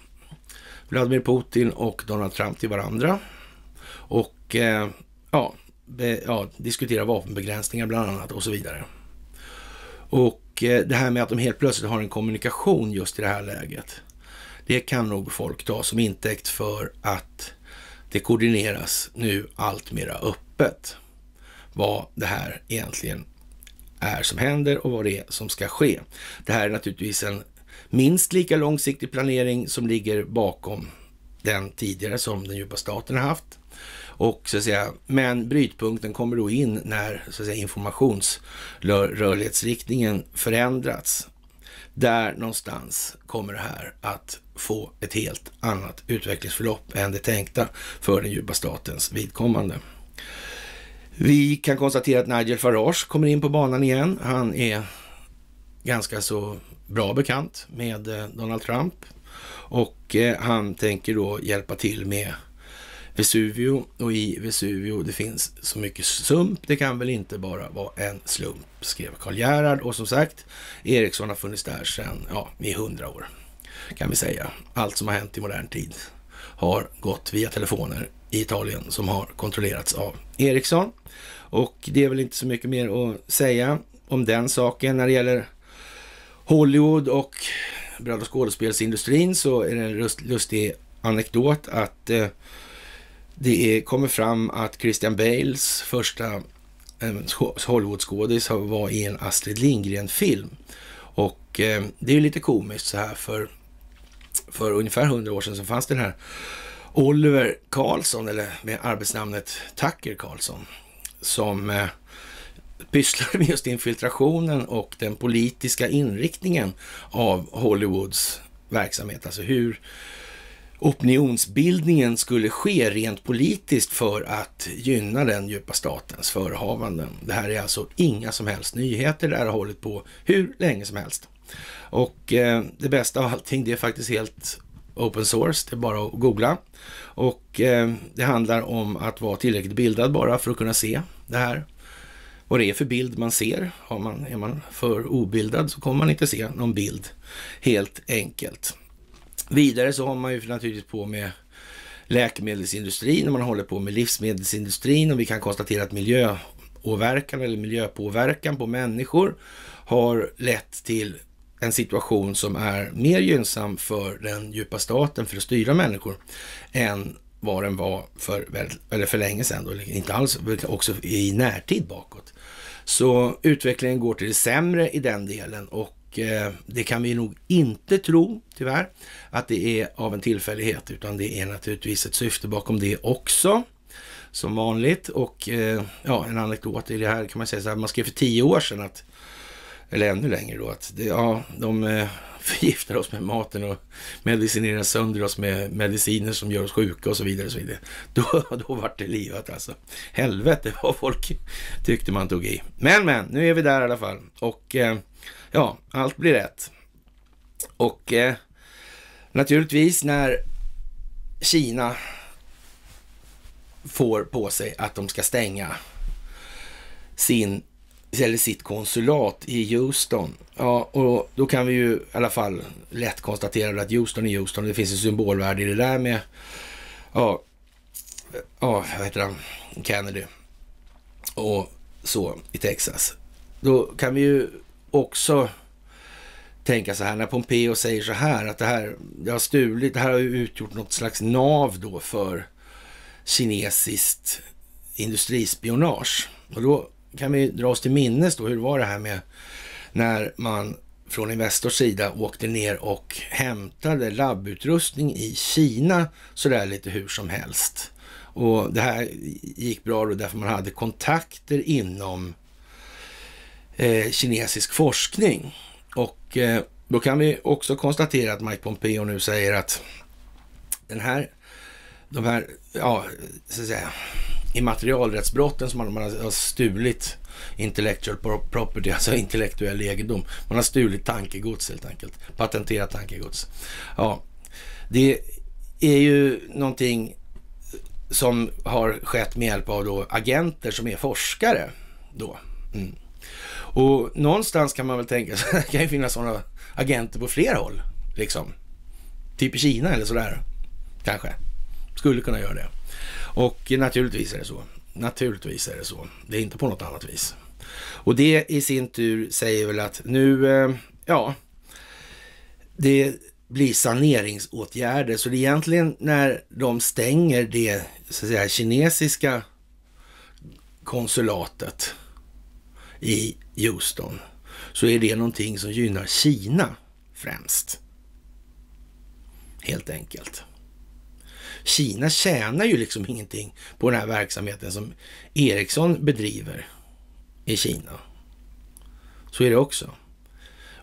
Vladimir Putin och Donald Trump till varandra och eh, ja, be, ja, diskuterar vapenbegränsningar bland annat och så vidare. Och eh, det här med att de helt plötsligt har en kommunikation just i det här läget. Det kan nog folk ta som intäkt för att det koordineras nu allt mera öppet vad det här egentligen är som händer och vad det är som ska ske. Det här är naturligtvis en minst lika långsiktig planering som ligger bakom den tidigare som den djupa staten har haft. Och, så att säga, men brytpunkten kommer då in när så att säga, informationsrörlighetsriktningen förändrats. Där någonstans kommer det här att få ett helt annat utvecklingsförlopp än det tänkta för den djupa statens vidkommande. Vi kan konstatera att Nigel Farage kommer in på banan igen. Han är ganska så bra bekant med eh, Donald Trump. Och eh, han tänker då hjälpa till med Vesuvio och i Vesuvio det finns så mycket sump. Det kan väl inte bara vara en slump, skrev Karl Gerhard. Och som sagt, Ericsson har funnits där sedan, ja, i hundra år kan vi säga. Allt som har hänt i modern tid har gått via telefoner i Italien som har kontrollerats av Ericsson. Och det är väl inte så mycket mer att säga om den saken när det gäller Hollywood och bröd skådespelsindustrin så är det en lustig anekdot att eh, det kommer fram att Christian Bales första eh, Hollywoodskådis var i en Astrid Lindgren-film. Och eh, det är ju lite komiskt så här för, för ungefär hundra år sedan så fanns den här Oliver Karlsson, eller med arbetsnamnet Tucker Karlsson, som pysslar med just infiltrationen och den politiska inriktningen av Hollywoods verksamhet. Alltså hur opinionsbildningen skulle ske rent politiskt för att gynna den djupa statens förehavanden. Det här är alltså inga som helst nyheter. Det här har hållit på hur länge som helst. Och eh, det bästa av allting, det är faktiskt helt open source. Det är bara att googla. Och eh, det handlar om att vara tillräckligt bildad bara för att kunna se det här vad det är för bild man ser. Har man, är man för obildad så kommer man inte se någon bild helt enkelt. Vidare så har man ju naturligtvis på med läkemedelsindustrin och man håller på med livsmedelsindustrin och vi kan konstatera att miljöåverkan eller miljöpåverkan på människor har lett till en situation som är mer gynnsam för den djupa staten för att styra människor än vad den var för, eller för länge sedan, då, inte alls, också i närtid bakåt. Så utvecklingen går till det sämre i den delen och eh, det kan vi nog inte tro, tyvärr, att det är av en tillfällighet, utan det är naturligtvis ett syfte bakom det också som vanligt. Och eh, ja, en anekdot i det här kan man säga så här, man skrev för tio år sedan att, eller ännu längre då, att det, ja, de eh, förgiftar oss med maten och medicinerar sönder oss med mediciner som gör oss sjuka och så vidare. Och så vidare. Då, då vart det livat alltså. Helvete vad folk tyckte man tog i. Men, men, nu är vi där i alla fall. Och eh, ja, allt blir rätt. Och eh, naturligtvis när Kina får på sig att de ska stänga sin eller sitt konsulat i Houston. Ja, och då kan vi ju i alla fall lätt konstatera att Houston är Houston. Det finns ju symbolvärde i det där med, ja, ja vad heter han, Kennedy och så i Texas. Då kan vi ju också tänka så här när Pompeo säger så här att det här, jag har stulit, det här har ju utgjort något slags nav då för kinesiskt industrispionage. Och då kan vi dra oss till minnes då, hur var det här med när man från Investors sida åkte ner och hämtade labbutrustning i Kina sådär lite hur som helst. Och det här gick bra då därför man hade kontakter inom eh, kinesisk forskning. Och eh, då kan vi också konstatera att Mike Pompeo nu säger att den här, de här, ja, så att säga, immaterialrättsbrotten som man, har stulit intellectual property, alltså intellektuell egendom. Man har stulit tankegods helt enkelt, patenterat tankegods. Ja, det är ju någonting som har skett med hjälp av då agenter som är forskare. Då. Mm. Och någonstans kan man väl tänka sig, det kan ju finnas sådana agenter på fler håll. Liksom. Typ i Kina eller sådär, kanske. Skulle kunna göra det. Och naturligtvis är det så. Naturligtvis är det så. Det är inte på något annat vis. Och det i sin tur säger väl att nu, eh, ja, det blir saneringsåtgärder. Så det är egentligen när de stänger det så att säga, kinesiska konsulatet i Houston så är det någonting som gynnar Kina främst. Helt enkelt. Kina tjänar ju liksom ingenting på den här verksamheten som Ericsson bedriver i Kina. Så är det också.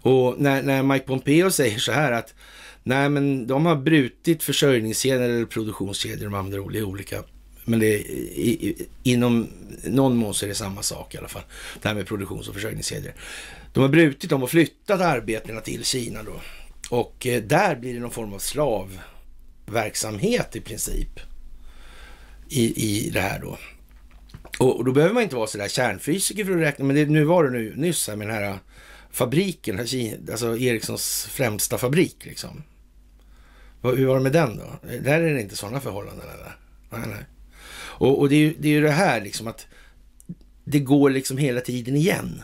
Och när, när Mike Pompeo säger så här att nej, men de har brutit försörjningskedjor eller produktionskedjor de andra olika men det, i, i, inom någon mån så är det samma sak i alla fall. Det här med produktions och försörjningskedjor. De har brutit dem och flyttat arbetena till Kina då. Och eh, där blir det någon form av slav verksamhet i princip i, i det här då. Och, och då behöver man inte vara sådär kärnfysiker för att räkna, men det, nu var det nu nyss här med den här äh, fabriken, alltså Ericssons främsta fabrik liksom. Hur var det med den då? Där är det inte sådana förhållanden eller? Nej, nej. Och, och det, är ju, det är ju det här liksom att det går liksom hela tiden igen.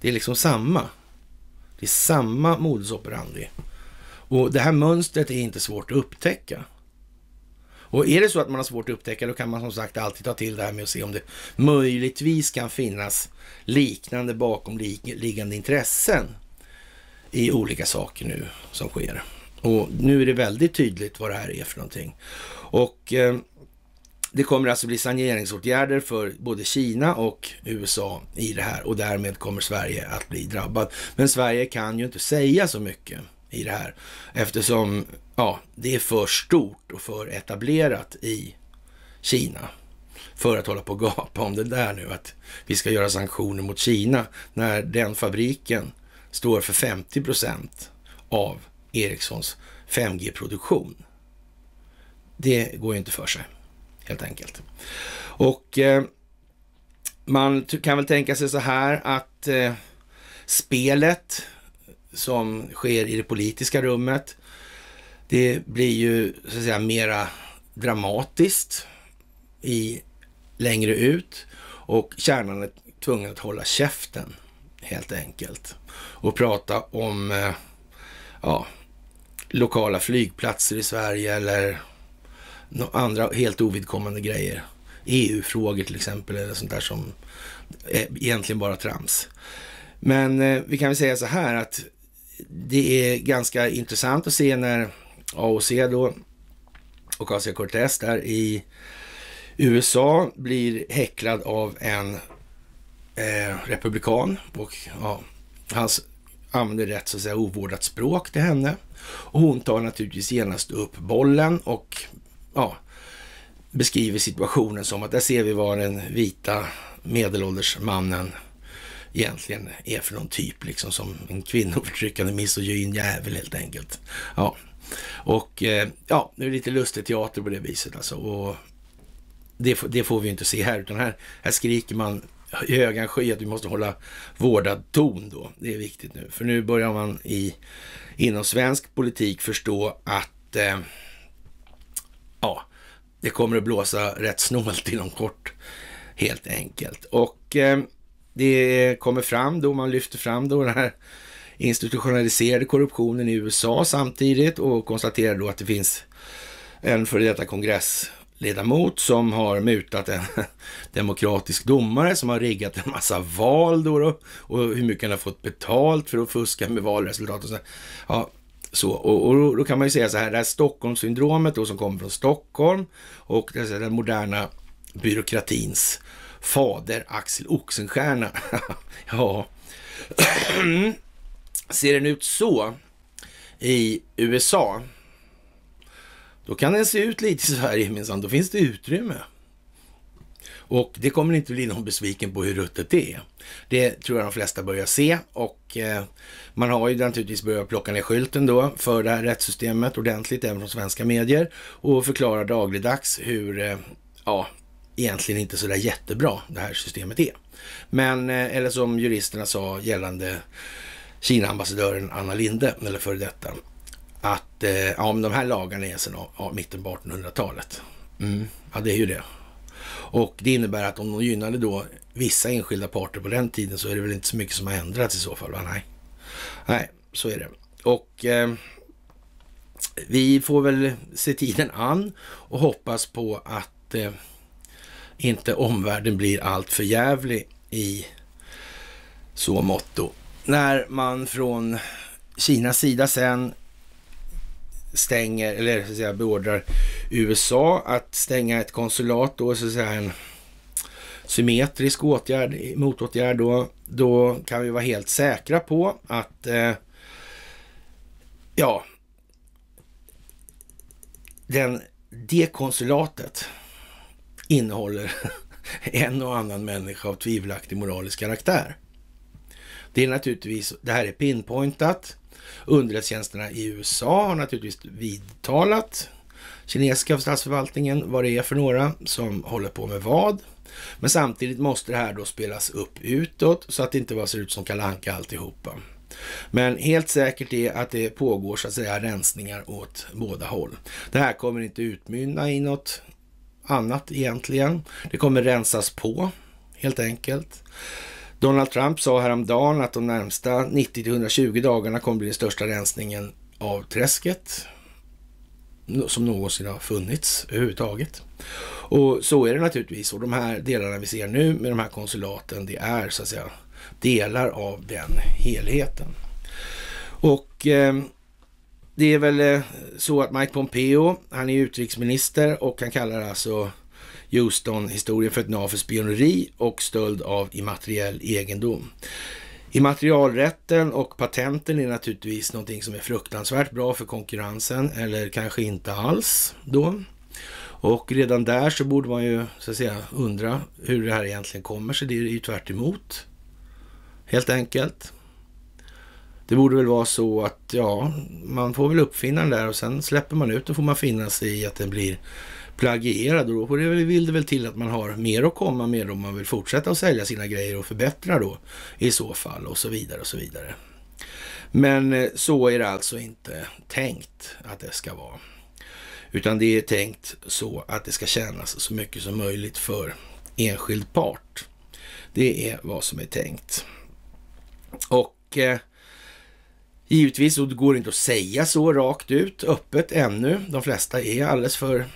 Det är liksom samma. Det är samma modus operandi. Och det här mönstret är inte svårt att upptäcka. Och är det så att man har svårt att upptäcka, då kan man som sagt alltid ta till det här med att se om det möjligtvis kan finnas liknande bakomliggande intressen i olika saker nu som sker. Och nu är det väldigt tydligt vad det här är för någonting. Och eh, det kommer alltså bli saneringsåtgärder för både Kina och USA i det här och därmed kommer Sverige att bli drabbat. Men Sverige kan ju inte säga så mycket i det här. Eftersom ja, det är för stort och för etablerat i Kina för att hålla på och gapa om det där nu, att vi ska göra sanktioner mot Kina när den fabriken står för 50 procent av Ericssons 5G-produktion. Det går ju inte för sig, helt enkelt. Och eh, man kan väl tänka sig så här att eh, spelet som sker i det politiska rummet. Det blir ju så att säga mera dramatiskt i längre ut och kärnan är tvungen att hålla käften helt enkelt och prata om eh, ja, lokala flygplatser i Sverige eller andra helt ovidkommande grejer. EU-frågor till exempel eller sånt där som eh, egentligen bara trams. Men eh, vi kan väl säga så här att det är ganska intressant att se när AOC då, Asia Cortez där i USA blir häcklad av en eh, republikan och ja, han använder rätt så att säga ovårdat språk till henne. Och hon tar naturligtvis genast upp bollen och ja, beskriver situationen som att där ser vi vad den vita medelålders mannen egentligen är för någon typ, liksom som en kvinnoförtryckande misogyn jävel helt enkelt. Ja, och eh, ja, nu är det lite lustig teater på det viset alltså. Och det, det, får vi inte se här, utan här, här skriker man i högan sky att vi måste hålla vårdad ton då. Det är viktigt nu, för nu börjar man i, inom svensk politik förstå att eh, ja, det kommer att blåsa rätt snålt inom kort helt enkelt. Och eh, det kommer fram då, man lyfter fram då den här institutionaliserade korruptionen i USA samtidigt och konstaterar då att det finns en före detta kongressledamot som har mutat en demokratisk domare som har riggat en massa val då, då och hur mycket han har fått betalt för att fuska med valresultat och så. Ja, så. Och, och då, kan man ju säga så här, det här Stockholmssyndromet då som kommer från Stockholm och den moderna byråkratins fader Axel Oxenstierna. ja, ser den ut så i USA, då kan den se ut lite i Sverige minsann. Då finns det utrymme. Och det kommer inte bli någon besviken på hur ruttet det är. Det tror jag de flesta börjar se och eh, man har ju naturligtvis börjat plocka ner skylten då för det här rättssystemet ordentligt, även från svenska medier och förklarar dagligdags hur eh, ja, egentligen inte så där jättebra det här systemet är. Men, eh, eller som juristerna sa gällande Kina-ambassadören Anna Linde, eller före detta, att eh, ja, om de här lagarna är sedan ja, mitten på 1800-talet. Mm. Ja, det är ju det. Och det innebär att om de gynnade då vissa enskilda parter på den tiden så är det väl inte så mycket som har ändrats i så fall? Va? Nej, Nej så är det. Och eh, vi får väl se tiden an och hoppas på att eh, inte omvärlden blir alltför jävlig i så motto. När man från Kinas sida sen stänger, eller så att säga, beordrar USA att stänga ett konsulat då, så att säga en symmetrisk åtgärd, motåtgärd då, då kan vi vara helt säkra på att, eh, ja, den, det konsulatet innehåller en och annan människa av tvivelaktig moralisk karaktär. Det är naturligtvis, det här är pinpointat. Underrättelsetjänsterna i USA har naturligtvis vidtalat kinesiska statsförvaltningen vad det är för några som håller på med vad. Men samtidigt måste det här då spelas upp utåt så att det inte bara ser ut som kalanka alltihopa. Men helt säkert är att det pågår så att säga rensningar åt båda håll. Det här kommer inte utmynna i något annat egentligen. Det kommer rensas på helt enkelt. Donald Trump sa häromdagen att de närmsta 90-120 dagarna kommer bli den största rensningen av träsket som någonsin har funnits överhuvudtaget. Och så är det naturligtvis. Och de här delarna vi ser nu med de här konsulaten, det är så att säga delar av den helheten. Och eh, det är väl eh, så att Mike Pompeo, han är utrikesminister och han kallar alltså Houston-historien för ett nav för spioneri och stöld av immateriell egendom. Immaterialrätten och patenten är naturligtvis någonting som är fruktansvärt bra för konkurrensen, eller kanske inte alls då. Och redan där så borde man ju så att säga undra hur det här egentligen kommer sig. Det är ju tvärt emot. helt enkelt. Det borde väl vara så att ja, man får väl uppfinna den där och sen släpper man ut och får man finna sig i att den blir plagierad och då vill det väl till att man har mer att komma med om man vill fortsätta att sälja sina grejer och förbättra då i så fall och så vidare och så vidare. Men eh, så är det alltså inte tänkt att det ska vara. Utan det är tänkt så att det ska tjänas så mycket som möjligt för enskild part. Det är vad som är tänkt. Och eh, Givetvis så går det inte att säga så rakt ut, öppet ännu. De flesta är alldeles för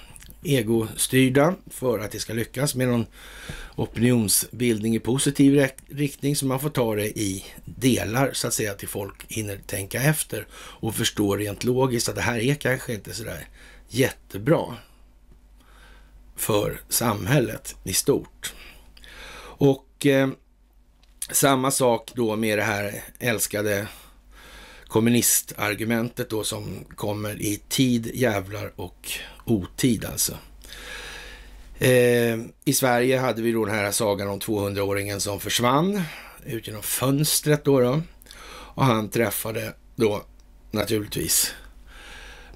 egostyrda för att det ska lyckas med någon opinionsbildning i positiv riktning. Så man får ta det i delar så att säga till folk hinner tänka efter och förstå rent logiskt att det här är kanske inte sådär jättebra för samhället i stort. Och eh, samma sak då med det här älskade kommunistargumentet då som kommer i tid, jävlar och otid alltså. Eh, I Sverige hade vi då den här sagan om 200-åringen som försvann ut genom fönstret då, då. Och han träffade då naturligtvis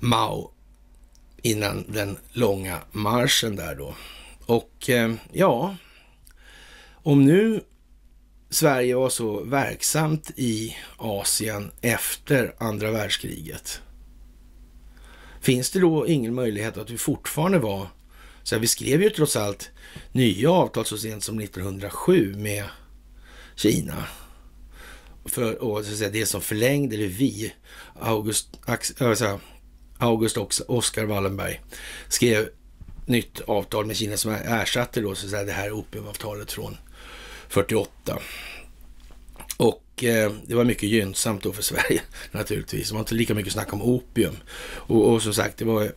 Mao innan den långa marschen där då. Och eh, ja, om nu Sverige var så verksamt i Asien efter andra världskriget. Finns det då ingen möjlighet att vi fortfarande var... Så här, vi skrev ju trots allt nya avtal så sent som 1907 med Kina. För, och så säga, det som förlängde, eller vi, August, äh, August Oskar Wallenberg, skrev nytt avtal med Kina som ersatte då så att säga, det här opiumavtalet från 48. Och eh, det var mycket gynnsamt då för Sverige naturligtvis. Det var inte lika mycket snack om opium. Och, och som sagt, det var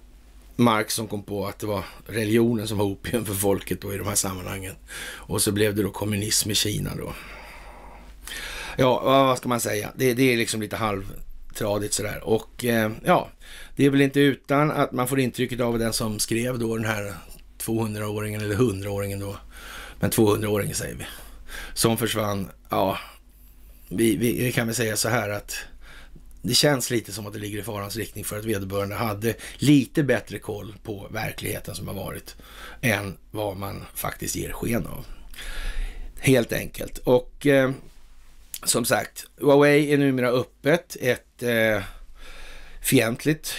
Marx som kom på att det var religionen som var opium för folket då i de här sammanhangen. Och så blev det då kommunism i Kina då. Ja, vad ska man säga? Det, det är liksom lite halvtradigt sådär. Och eh, ja, det är väl inte utan att man får intrycket av den som skrev då den här 200-åringen eller 100-åringen då. Men 200-åringen säger vi som försvann. Ja, vi, vi kan väl säga så här att det känns lite som att det ligger i farans riktning för att vederbörande hade lite bättre koll på verkligheten som har varit än vad man faktiskt ger sken av. Helt enkelt. Och eh, som sagt, Huawei är numera öppet ett eh, fientligt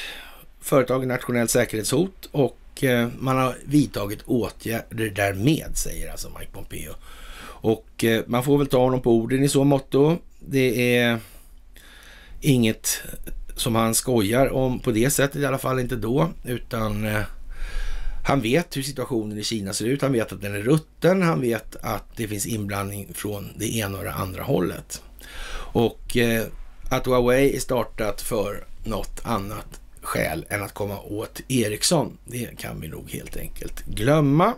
företag, nationellt säkerhetshot och eh, man har vidtagit åtgärder därmed, säger alltså Mike Pompeo och eh, man får väl ta honom på orden i så motto. Det är inget som han skojar om på det sättet, i alla fall inte då, utan eh, han vet hur situationen i Kina ser ut. Han vet att den är rutten. Han vet att det finns inblandning från det ena och det andra hållet. Och eh, att Huawei är startat för något annat skäl än att komma åt Ericsson, det kan vi nog helt enkelt glömma.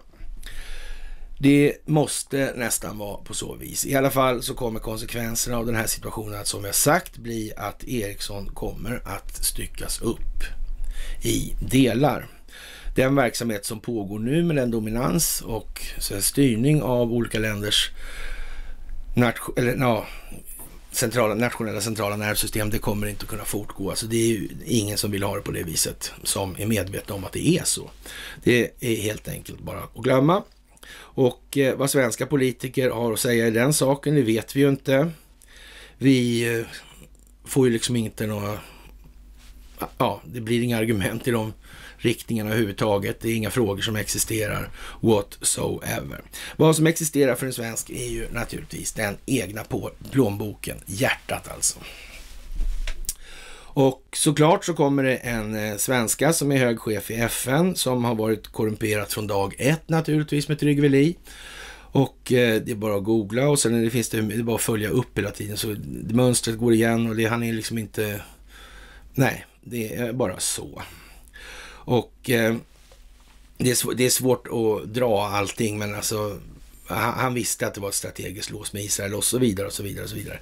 Det måste nästan vara på så vis. I alla fall så kommer konsekvenserna av den här situationen att som jag sagt bli att Ericsson kommer att styckas upp i delar. Den verksamhet som pågår nu med den dominans och styrning av olika länders nation, eller, ja, centrala, nationella centrala nervsystem, det kommer inte att kunna fortgå. Alltså det är ju ingen som vill ha det på det viset, som är medveten om att det är så. Det är helt enkelt bara att glömma. Och eh, vad svenska politiker har att säga i den saken, det vet vi ju inte. Vi eh, får ju liksom inte några... Ja, det blir inga argument i de riktningarna överhuvudtaget. Det är inga frågor som existerar whatsoever. Vad som existerar för en svensk är ju naturligtvis den egna plånboken, hjärtat alltså. Och såklart så kommer det en eh, svenska som är hög chef i FN som har varit korrumperat från dag ett naturligtvis med Trygve Lie. Och eh, det är bara att googla och sen det finns det, det bara att följa upp hela tiden. Så mönstret går igen och det, han är liksom inte... Nej, det är bara så. Och eh, det, är svårt, det, är svårt att dra allting, men alltså han, han, visste att det var ett strategiskt lås med Israel och så vidare och så vidare och så vidare.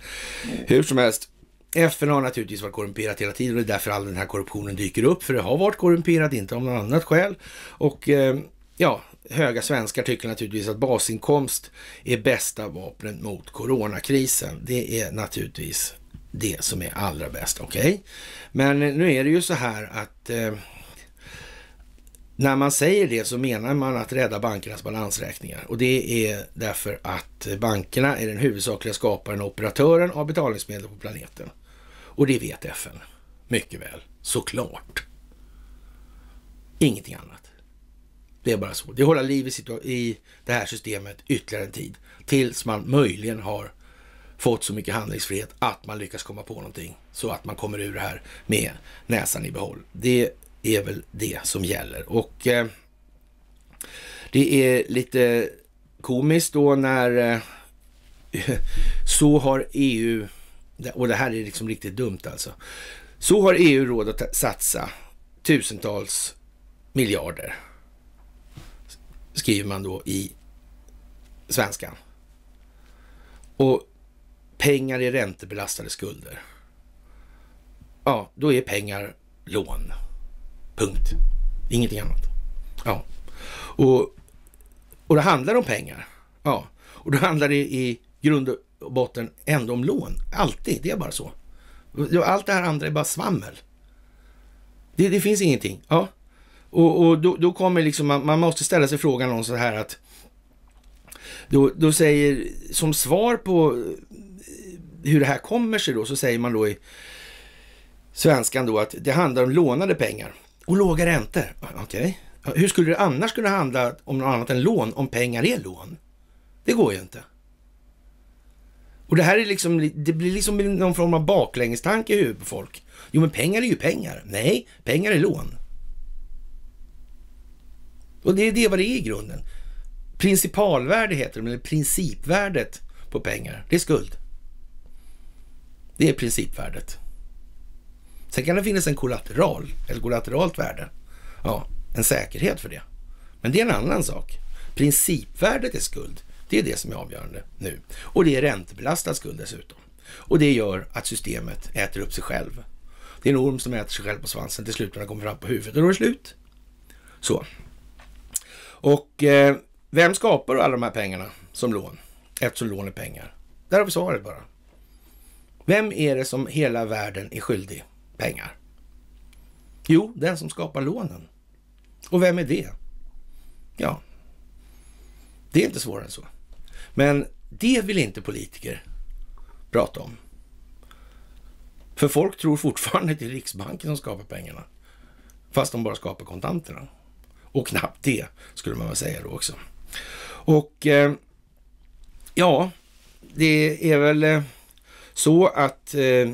Hur som helst, FN har naturligtvis varit korrumperat hela tiden och det är därför all den här korruptionen dyker upp. För det har varit korrumperat, inte av något annat skäl. Och eh, ja, höga svenskar tycker naturligtvis att basinkomst är bästa vapnet mot coronakrisen. Det är naturligtvis det som är allra bäst. Okej, okay? men nu är det ju så här att eh, när man säger det så menar man att rädda bankernas balansräkningar och det är därför att bankerna är den huvudsakliga skaparen och operatören av betalningsmedel på planeten. Och det vet FN mycket väl, såklart. Ingenting annat. Det är bara så. Det håller liv i, i det här systemet ytterligare en tid. Tills man möjligen har fått så mycket handlingsfrihet att man lyckas komma på någonting. Så att man kommer ur det här med näsan i behåll. Det är väl det som gäller. Och eh, det är lite komiskt då när eh, så har EU och det här är liksom riktigt dumt alltså. Så har EU råd att satsa tusentals miljarder, skriver man då i svenskan. Och pengar är räntebelastade skulder. Ja, då är pengar lån. Punkt. Ingenting annat. Ja. Och, och det handlar om pengar. Ja. Och då handlar det i grund och botten ändå om lån. Alltid, det är bara så. Allt det här andra är bara svammel. Det, det finns ingenting. Ja. Och, och då, då, kommer liksom, man, man, måste ställa sig frågan om så här att då, då säger, som svar på eh, hur det här kommer sig då, så säger man då i svenskan då att det handlar om lånade pengar och låga räntor. Okej, okay. hur skulle det annars kunna handla om något annat än lån om pengar är lån? Det går ju inte. Och det här är liksom, det blir liksom någon form av baklängestanke i huvudet på folk. Jo, men pengar är ju pengar. Nej, pengar är lån. Och det är det vad det är i grunden. Principalvärde heter det, eller principvärdet på pengar. Det är skuld. Det är principvärdet. Sen kan det finnas en kollateral, eller kollateralt värde. Ja, en säkerhet för det. Men det är en annan sak. Principvärdet är skuld. Det är det som är avgörande nu. Och det är räntebelastad skuld dessutom. Och det gör att systemet äter upp sig själv. Det är en orm som äter sig själv på svansen. Till slut när den kommer fram på huvudet och då är det slut. Så. Och eh, vem skapar då alla de här pengarna som lån? Eftersom lån är pengar. Där har vi svaret bara. Vem är det som hela världen är skyldig pengar? Jo, den som skapar lånen. Och vem är det? Ja, det är inte svårare än så. Men det vill inte politiker prata om. För folk tror fortfarande att det är Riksbanken som skapar pengarna. Fast de bara skapar kontanterna. Och knappt det, skulle man väl säga då också. Och eh, ja, det är väl eh, så att eh,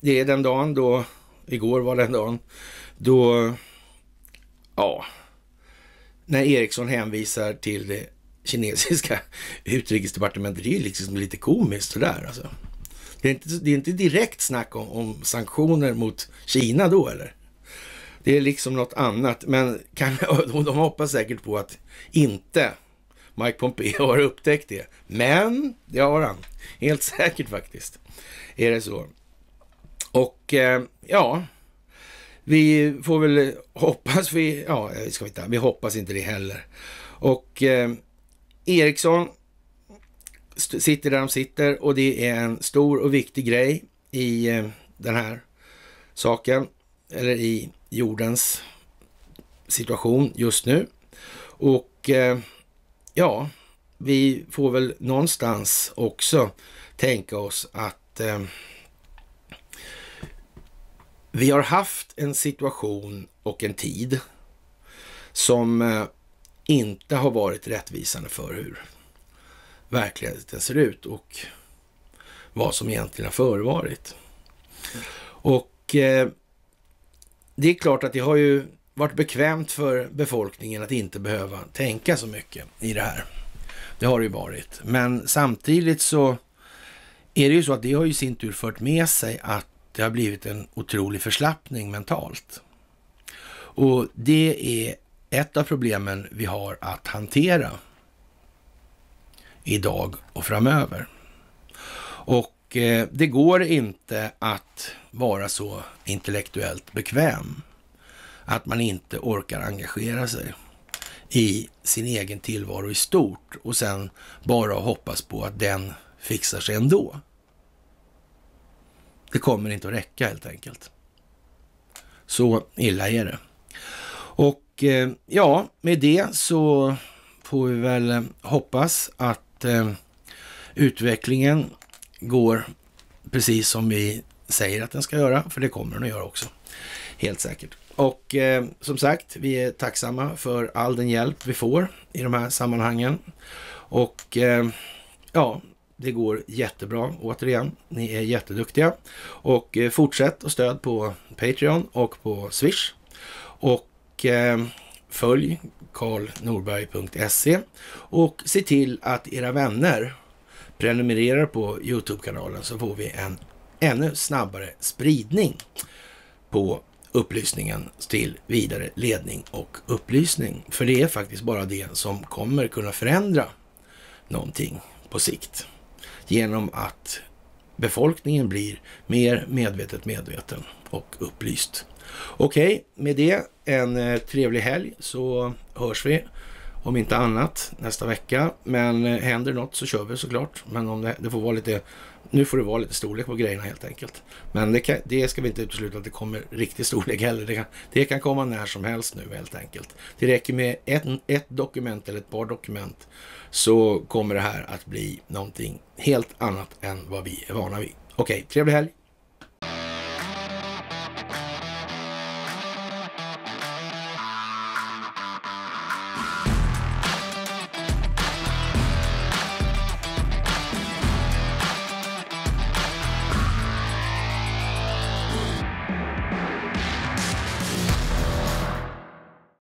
det är den dagen då, igår var den dagen, då, ja, när Eriksson hänvisar till det kinesiska utrikesdepartementet. Det är ju liksom lite komiskt sådär alltså. Det är inte, det är inte direkt snack om, om sanktioner mot Kina då eller? Det är liksom något annat, men kan, de hoppas säkert på att inte Mike Pompeo har upptäckt det. Men det har han, helt säkert faktiskt. Är det så? Och eh, ja, vi får väl hoppas, vi, ja, ska vi, ta, vi hoppas inte det heller. Och eh, Ericsson sitter där de sitter och det är en stor och viktig grej i eh, den här saken, eller i jordens situation just nu. Och eh, ja, vi får väl någonstans också tänka oss att eh, vi har haft en situation och en tid som eh, inte har varit rättvisande för hur verkligheten ser ut och vad som egentligen har förevarit. Och eh, det är klart att det har ju varit bekvämt för befolkningen att inte behöva tänka så mycket i det här. Det har det ju varit. Men samtidigt så är det ju så att det har ju i sin tur fört med sig att det har blivit en otrolig förslappning mentalt. Och det är ett av problemen vi har att hantera idag och framöver. Och eh, det går inte att vara så intellektuellt bekväm att man inte orkar engagera sig i sin egen tillvaro i stort och sen bara hoppas på att den fixar sig ändå. Det kommer inte att räcka helt enkelt. Så illa är det. Och eh, ja, med det så får vi väl eh, hoppas att eh, utvecklingen går precis som vi säger att den ska göra, för det kommer den att göra också. Helt säkert. Och eh, som sagt, vi är tacksamma för all den hjälp vi får i de här sammanhangen. Och eh, ja, det går jättebra återigen. Ni är jätteduktiga. Och eh, fortsätt och stöd på Patreon och på Swish. Och och eh, följ karlnorberg.se och se till att era vänner prenumererar på Youtube-kanalen så får vi en ännu snabbare spridning på upplysningen till vidare ledning och upplysning. För det är faktiskt bara det som kommer kunna förändra någonting på sikt genom att befolkningen blir mer medvetet medveten och upplyst. Okej, med det en eh, trevlig helg så hörs vi om inte annat nästa vecka. Men eh, händer något så kör vi såklart. Men om det, det får vara lite, nu får det vara lite storlek på grejerna helt enkelt. Men det, kan, det ska vi inte utesluta att det kommer riktig storlek heller. Det kan, det kan komma när som helst nu helt enkelt. Det räcker med ett, ett dokument eller ett par dokument så kommer det här att bli någonting helt annat än vad vi är vana vid. Okej, trevlig helg!